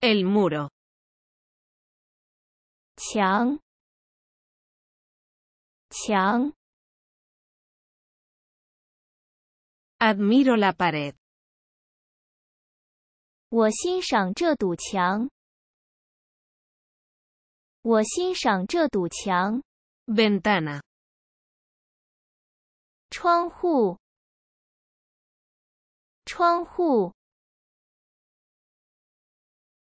El muro. Chang. Chang. Admiro la pared. shang shang Chang. Washing Chang. Ventana. Chuang Hu. Chuang Hu.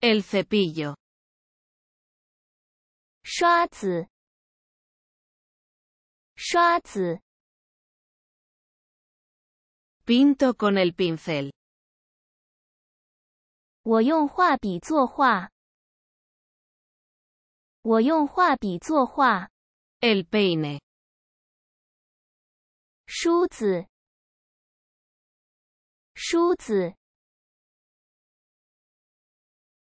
El cepillo. Shuazi. Shuazi. Pinto con el pincel. Woyong hua bi hua. bi El peine. Shuzi. Shuzi.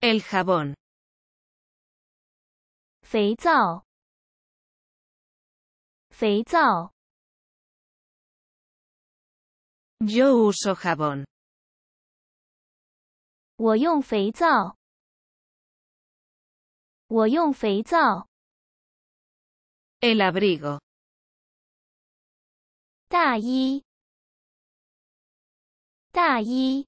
El jabón. Feizao. Feizao. Yo uso jabón. Woyong feizao. Woyong feizao. El abrigo. Da yi. Da yi.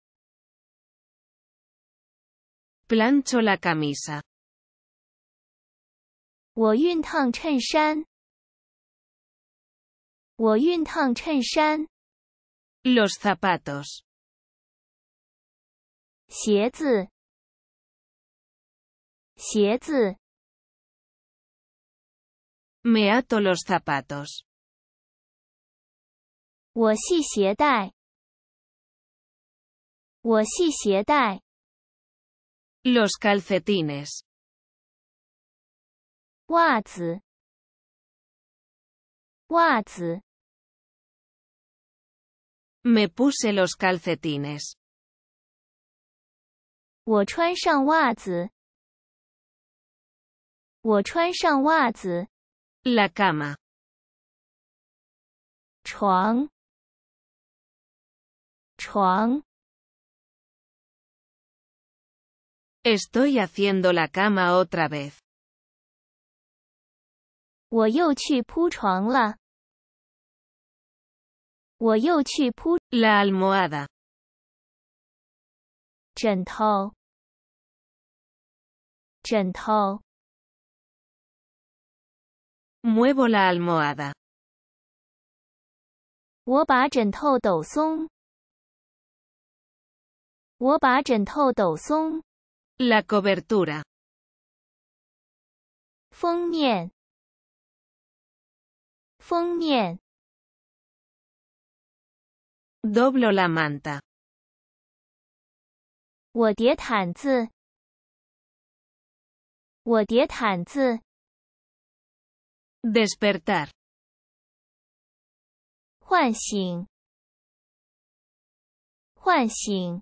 Plancho la camisa. Wo yin tang chen chen. wu yin tang chen chen. los zapatos. shi éts. me ato los zapatos. Wo shi shi shi Wo wu shi shi los calcetines guat guat me puse los calcetines o chan shan guat o chan shan guat la cama chong chong Estoy haciendo la cama otra vez. 我又去铺床了。我又去铺 La almohada. Muevo la almohada. 我把枕头抖松。我把枕头抖松。la cobertura. fong mien Doblo la manta. tanzi. Wo Despertar. tanzi. Xing. Juan Xing.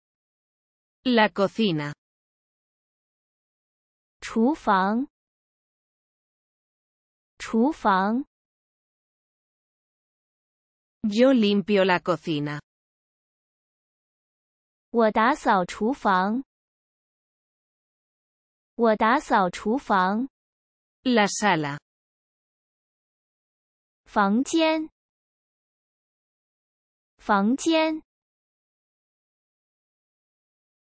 La cocina. Tufang. Tufang. Yo limpio la cocina. ¿Wo sao tufang? ¿Wo da sao tufang? La sala. ¿Fang tien? ¿Fang tien?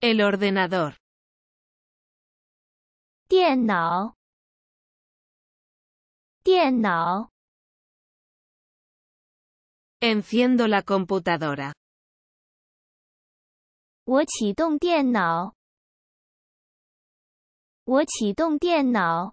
El ordenador. Dienao. Dienao. Enciendo la computadora. Wo qi dong